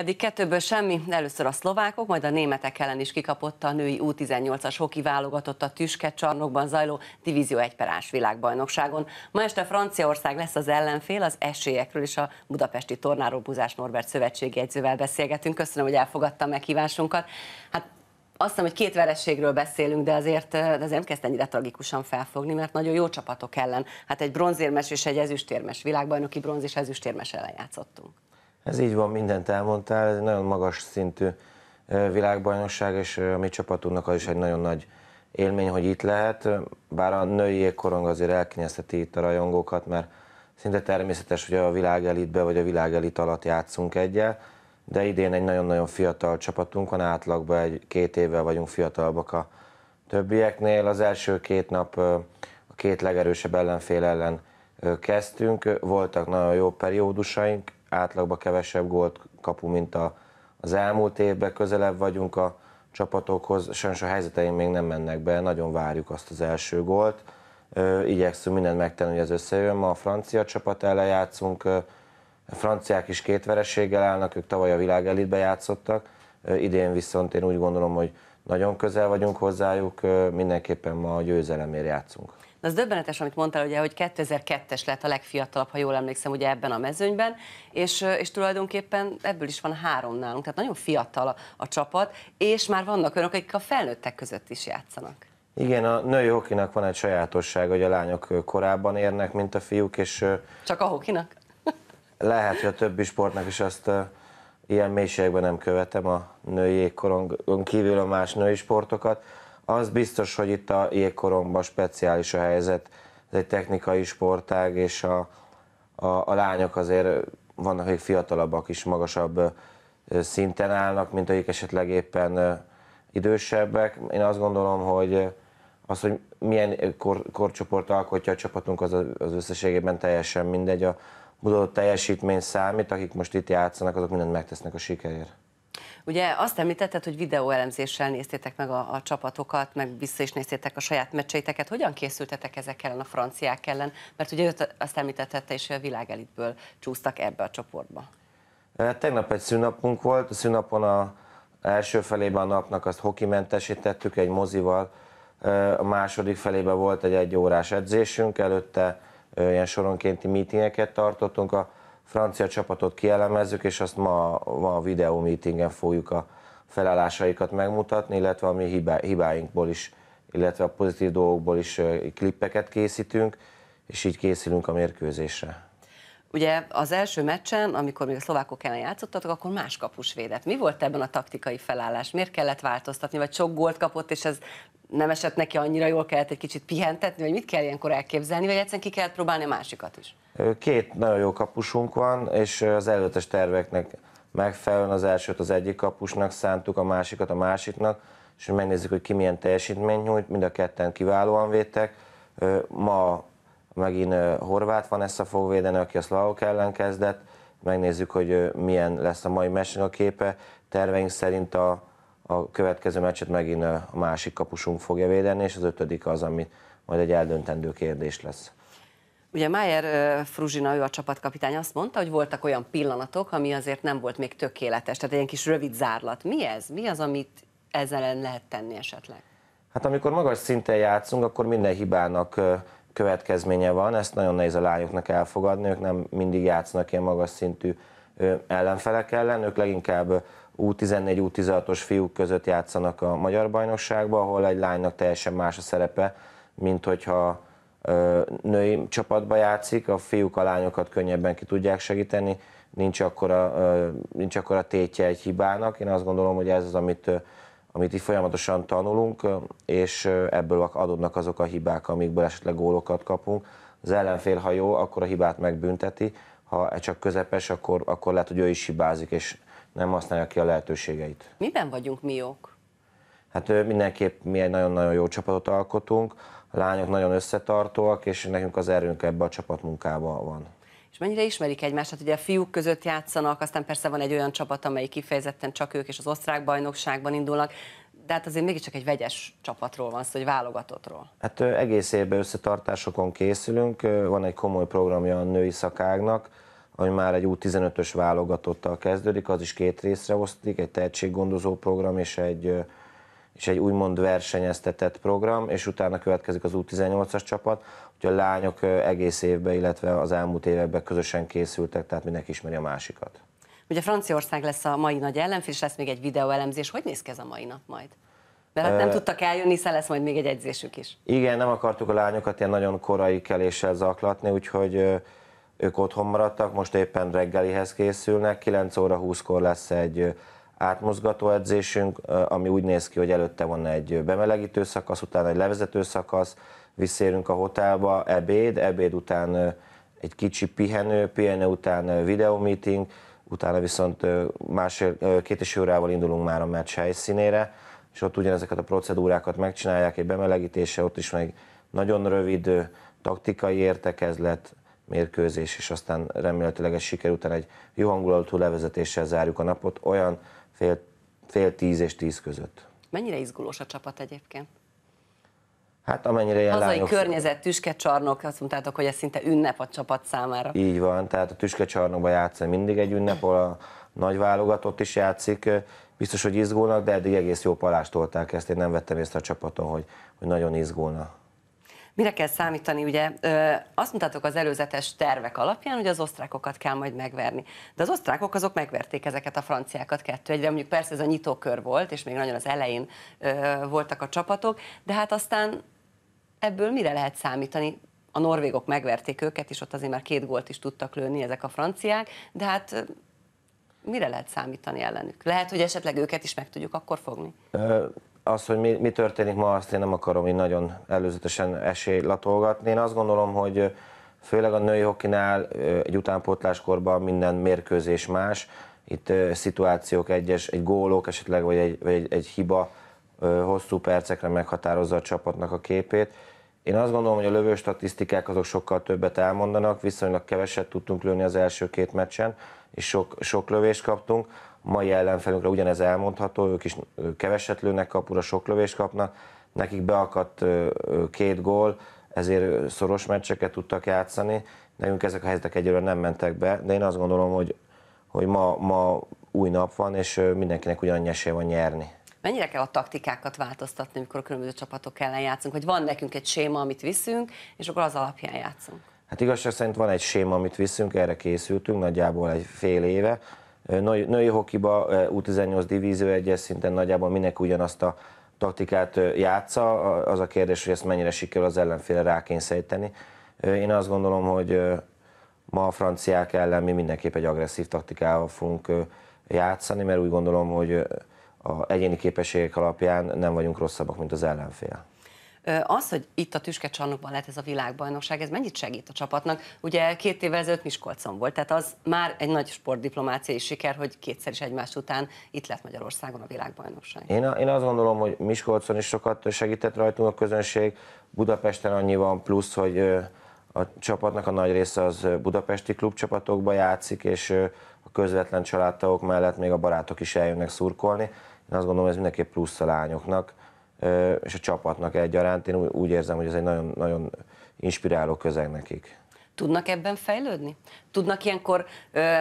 Eddig kettőből semmi, először a szlovákok, majd a németek ellen is kikapott a női U18-as hoki válogatott a Tüske csarnokban zajló Divízió 1 perás világbajnokságon. Ma este Franciaország lesz az ellenfél, az esélyekről is a budapesti tornáról Buzás Norbert szövetségi edzővel beszélgetünk. Köszönöm, hogy elfogadta meghívásunkat. Hát azt hiszem, hogy két vereségről beszélünk, de azért, de azért nem kezd ennyire tragikusan felfogni, mert nagyon jó csapatok ellen. Hát egy bronzérmes és egy ezüstérmes világbajnoki bronz és ezüstérmes ellen játszottunk. Ez így van, mindent elmondtál, ez egy nagyon magas szintű világbajnokság, és a mi csapatunknak az is egy nagyon nagy élmény, hogy itt lehet, bár a női korong azért elkényezteti itt a rajongókat, mert szinte természetes, hogy a világ elitbe vagy a világ elit alatt játszunk egyel, de idén egy nagyon-nagyon fiatal csapatunk van, átlagban egy-két évvel vagyunk fiatalabbak a többieknél. Az első két nap a két legerősebb ellenfél ellen kezdtünk, voltak nagyon jó periódusaink, átlagban kevesebb gólt kapunk, mint a, az elmúlt évben, közelebb vagyunk a csapatokhoz, sajnos a helyzeteim még nem mennek be, nagyon várjuk azt az első gólt. Igyekszünk mindent megtenni, hogy ez összejön. Ma a francia csapat ellen játszunk, a franciák is két vereséggel állnak, ők tavaly a világ elitbe játszottak, idén viszont én úgy gondolom, hogy nagyon közel vagyunk hozzájuk, mindenképpen ma a győzelemért játszunk. Na, az döbbenetes, amit mondtál, ugye, hogy 2002-es lett a legfiatalabb, ha jól emlékszem, ugye ebben a mezőnyben, és, és tulajdonképpen ebből is van három nálunk, tehát nagyon fiatal a, a csapat, és már vannak olyanok, akik a felnőttek között is játszanak. Igen, a női hokinak van egy sajátosság, hogy a lányok korábban érnek, mint a fiúk, és... Csak a hokinak? lehet, hogy a többi sportnak is azt ilyen mélységben nem követem a női jégkorongon kívül a más női sportokat. Az biztos, hogy itt a jégkorongban speciális a helyzet, ez egy technikai sportág, és a, a, a lányok azért vannak, akik fiatalabbak is, magasabb szinten állnak, mint akik esetleg éppen idősebbek. Én azt gondolom, hogy az, hogy milyen kor, korcsoport alkotja a csapatunk, az az összességében teljesen mindegy. A, Budó teljesítmény számít, akik most itt játszanak, azok mindent megtesznek a sikerért. Ugye azt említetted, hogy videóelemzéssel néztétek meg a, a csapatokat, meg vissza is néztétek a saját meccseiteket. Hogyan készültetek ezek ellen a franciák ellen? Mert ugye azt említetted is, hogy a világelitből csúsztak ebbe a csoportba. Tegnap egy szünapunk volt, a szünapon a első felében a napnak azt hokimentesítettük egy mozival, a második felében volt egy egyórás edzésünk, előtte ilyen soronkénti meetingeket tartottunk, a francia csapatot kielemezzük, és azt ma, ma a videó meetingen fogjuk a felállásaikat megmutatni, illetve a mi hibá, hibáinkból is, illetve a pozitív dolgokból is klippeket készítünk, és így készülünk a mérkőzésre. Ugye az első meccsen, amikor még a szlovákok ellen játszottatok, akkor más kapus védett. Mi volt ebben a taktikai felállás? Miért kellett változtatni? Vagy sok gólt kapott, és ez nem esett neki annyira jól, kellett egy kicsit pihentetni, vagy mit kell ilyenkor elképzelni, vagy egyszerűen ki kellett próbálni a másikat is? Két nagyon jó kapusunk van, és az előttes terveknek megfelelően az elsőt az egyik kapusnak szántuk, a másikat a másiknak, és megnézzük, hogy ki milyen teljesítményt nyújt, mind a ketten kiválóan védtek. Ma megint Horváth Vanessa fog védeni, aki a szlavok ellen kezdett, megnézzük, hogy milyen lesz a mai meccsnek a képe. Terveink szerint a, a következő meccset megint a másik kapusunk fogja védeni, és az ötödik az, ami majd egy eldöntendő kérdés lesz. Ugye Májer Fruzsina, ő a csapatkapitány azt mondta, hogy voltak olyan pillanatok, ami azért nem volt még tökéletes, tehát egy ilyen kis rövid zárlat. Mi ez? Mi az, amit ezzel lehet tenni esetleg? Hát amikor magas szinten játszunk, akkor minden hibának következménye van, ezt nagyon nehéz a lányoknak elfogadni, ők nem mindig játszanak ilyen magas szintű ellenfelek ellen, ők leginkább U14-U16-os fiúk között játszanak a magyar bajnokságban, ahol egy lánynak teljesen más a szerepe, mint hogyha női csapatba játszik, a fiúk a lányokat könnyebben ki tudják segíteni, nincs a nincs a tétje egy hibának. Én azt gondolom, hogy ez az, amit amit így folyamatosan tanulunk, és ebből adódnak azok a hibák, amikből esetleg gólokat kapunk. Az ellenfél, ha jó, akkor a hibát megbünteti, ha e csak közepes, akkor, akkor lehet, hogy ő is hibázik, és nem használja ki a lehetőségeit. Miben vagyunk mi jók? Hát mindenképp mi egy nagyon-nagyon jó csapatot alkotunk, a lányok nagyon összetartóak, és nekünk az erőnk ebbe a csapatmunkába van és mennyire ismerik egymást. Hát ugye a fiúk között játszanak, aztán persze van egy olyan csapat, amely kifejezetten csak ők és az osztrák bajnokságban indulnak, de hát azért mégiscsak egy vegyes csapatról van szó, egy válogatottról. Hát egész évben összetartásokon készülünk, van egy komoly programja a női szakágnak, ami már egy U15-ös válogatottal kezdődik, az is két részre osztik, egy tehetséggondozó program és egy és egy úgymond versenyeztetett program, és utána következik az U18-as csapat, hogy a lányok egész évben, illetve az elmúlt években közösen készültek, tehát mindenki ismeri a másikat. Ugye Franciaország lesz a mai nagy ellenfél, és lesz még egy videóelemzés. Hogy néz ki ez a mai nap majd? Mert hát nem tudtak eljönni, hiszen lesz majd még egy edzésük is. Igen, nem akartuk a lányokat ilyen nagyon korai keléssel zaklatni, úgyhogy ők otthon maradtak, most éppen reggelihez készülnek, 9 óra 20-kor lesz egy átmozgató edzésünk, ami úgy néz ki, hogy előtte van egy bemelegítő szakasz, utána egy levezető szakasz, visszérünk a hotelba, ebéd, ebéd után egy kicsi pihenő, pihenő után videomeeting, utána viszont másfél, két és órával indulunk már a meccs helyszínére, és ott ugyanezeket a procedúrákat megcsinálják, egy bemelegítése, ott is meg nagyon rövid taktikai értekezlet, mérkőzés, és aztán remélhetőleg egy siker után egy jó hangulatú levezetéssel zárjuk a napot. Olyan fél, fél tíz és tíz között. Mennyire izgulós a csapat egyébként? Hát amennyire ilyen Hazai lányok... környezet, tüskecsarnok, azt mondtátok, hogy ez szinte ünnep a csapat számára. Így van, tehát a tüskecsarnokban játszani mindig egy ünnep, ahol a nagy válogatott is játszik, biztos, hogy izgulnak, de eddig egész jó tolták ezt, én nem vettem észre a csapaton, hogy, hogy nagyon izgulna. Mire kell számítani? Ugye azt mondtátok az előzetes tervek alapján, hogy az osztrákokat kell majd megverni. De az osztrákok azok megverték ezeket a franciákat kettő egyre. Mondjuk persze ez a nyitókör volt, és még nagyon az elején voltak a csapatok, de hát aztán ebből mire lehet számítani? A norvégok megverték őket, és ott azért már két gólt is tudtak lőni ezek a franciák, de hát mire lehet számítani ellenük? Lehet, hogy esetleg őket is meg tudjuk akkor fogni? az, hogy mi, mi történik ma, azt én nem akarom így nagyon előzetesen esélylatolgatni. Én azt gondolom, hogy főleg a női hokinál egy utánpótláskorban minden mérkőzés más. Itt szituációk, egyes, egy gólok esetleg, vagy egy, vagy egy, egy hiba hosszú percekre meghatározza a csapatnak a képét. Én azt gondolom, hogy a lövő statisztikák azok sokkal többet elmondanak, viszonylag keveset tudtunk lőni az első két meccsen, és sok, sok lövést kaptunk mai ellenfelünkre ugyanez elmondható, ők is keveset lőnek kapura, sok lövést kapnak, nekik beakadt két gól, ezért szoros meccseket tudtak játszani, nekünk ezek a helyzetek egyelőre nem mentek be, de én azt gondolom, hogy, hogy ma, ma új nap van, és mindenkinek ugyanannyi esélye van nyerni. Mennyire kell a taktikákat változtatni, amikor a különböző csapatok ellen játszunk, hogy van nekünk egy séma, amit viszünk, és akkor az alapján játszunk? Hát igazság szerint van egy séma, amit viszünk, erre készültünk nagyjából egy fél éve, női, női hokiba eh, U18 divízió egyes szinten nagyjából mindenki ugyanazt a taktikát eh, játsza. Az a kérdés, hogy ezt mennyire sikerül az ellenféle rákényszeríteni. Eh, én azt gondolom, hogy ma a franciák ellen mi mindenképp egy agresszív taktikával fogunk játszani, mert úgy gondolom, hogy a egyéni képességek alapján nem vagyunk rosszabbak, mint az ellenfél. Az, hogy itt a Tüske csarnokban lett ez a világbajnokság, ez mennyit segít a csapatnak? Ugye két évvel ezelőtt Miskolcon volt, tehát az már egy nagy sportdiplomáciai siker, hogy kétszer is egymás után itt lett Magyarországon a világbajnokság. Én, én azt gondolom, hogy Miskolcon is sokat segített rajtunk a közönség, Budapesten annyi van plusz, hogy a csapatnak a nagy része az budapesti klubcsapatokba játszik, és a közvetlen családtagok mellett még a barátok is eljönnek szurkolni. Én azt gondolom, hogy ez mindenképp plusz a lányoknak és a csapatnak egyaránt. Én úgy érzem, hogy ez egy nagyon, nagyon inspiráló közeg nekik. Tudnak ebben fejlődni? Tudnak ilyenkor ö,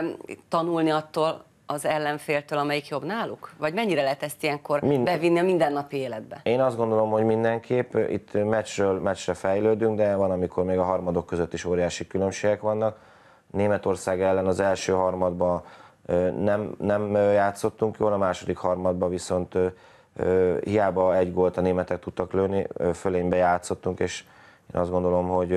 tanulni attól az ellenféltől, amelyik jobb náluk? Vagy mennyire lehet ezt ilyenkor Mind... bevinni a mindennapi életbe? Én azt gondolom, hogy mindenképp itt meccsről meccsre fejlődünk, de van, amikor még a harmadok között is óriási különbségek vannak. Németország ellen az első harmadban nem, nem játszottunk jól, a második harmadban viszont hiába egy gólt a németek tudtak lőni, fölénybe játszottunk, és én azt gondolom, hogy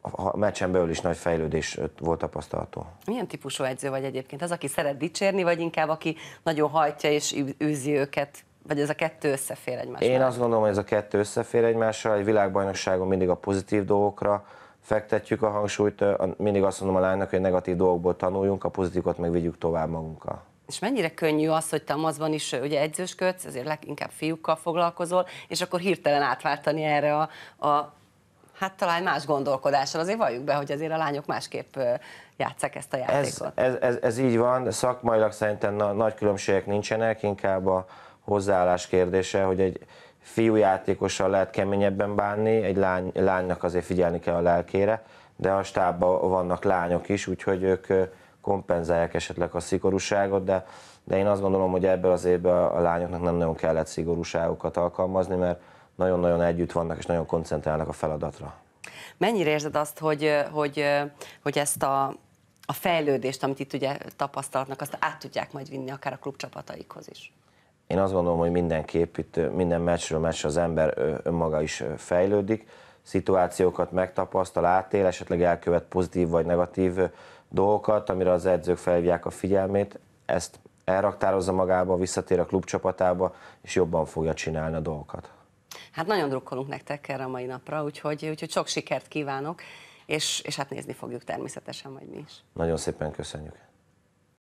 a meccsen belül is nagy fejlődés volt tapasztalható. Milyen típusú edző vagy egyébként? Az, aki szeret dicsérni, vagy inkább aki nagyon hajtja és űzi őket? Vagy ez a kettő összefér egymással? Én azt gondolom, hogy ez a kettő összefér egymással. Egy világbajnokságon mindig a pozitív dolgokra fektetjük a hangsúlyt. Mindig azt mondom a lánynak, hogy negatív dolgokból tanuljunk, a pozitívot meg vigyük tovább magunkkal és mennyire könnyű az, hogy te mazban is ugye edzősködsz, azért leginkább fiúkkal foglalkozol, és akkor hirtelen átváltani erre a, a hát talán más gondolkodással. Azért valljuk be, hogy azért a lányok másképp játszák ezt a játékot. Ez, ez, ez, ez így van, szakmailag szerintem na, nagy különbségek nincsenek, inkább a hozzáállás kérdése, hogy egy fiú játékossal lehet keményebben bánni, egy lány, lánynak azért figyelni kell a lelkére, de a stábban vannak lányok is, úgyhogy ők kompenzálják esetleg a szigorúságot, de, de én azt gondolom, hogy ebből az évben a lányoknak nem nagyon kellett szigorúságokat alkalmazni, mert nagyon-nagyon együtt vannak és nagyon koncentrálnak a feladatra. Mennyire érzed azt, hogy, hogy, hogy ezt a, a fejlődést, amit itt ugye tapasztalatnak, azt át tudják majd vinni akár a klubcsapataikhoz is? Én azt gondolom, hogy mindenképp itt minden meccsről meccsre az ember önmaga is fejlődik szituációkat megtapasztal, átél, esetleg elkövet pozitív vagy negatív dolgokat, amire az edzők felhívják a figyelmét, ezt elraktározza magába, visszatér a klubcsapatába, és jobban fogja csinálni a dolgokat. Hát nagyon drukkolunk nektek erre a mai napra, úgyhogy, úgyhogy sok sikert kívánok, és, és hát nézni fogjuk természetesen majd mi is. Nagyon szépen köszönjük.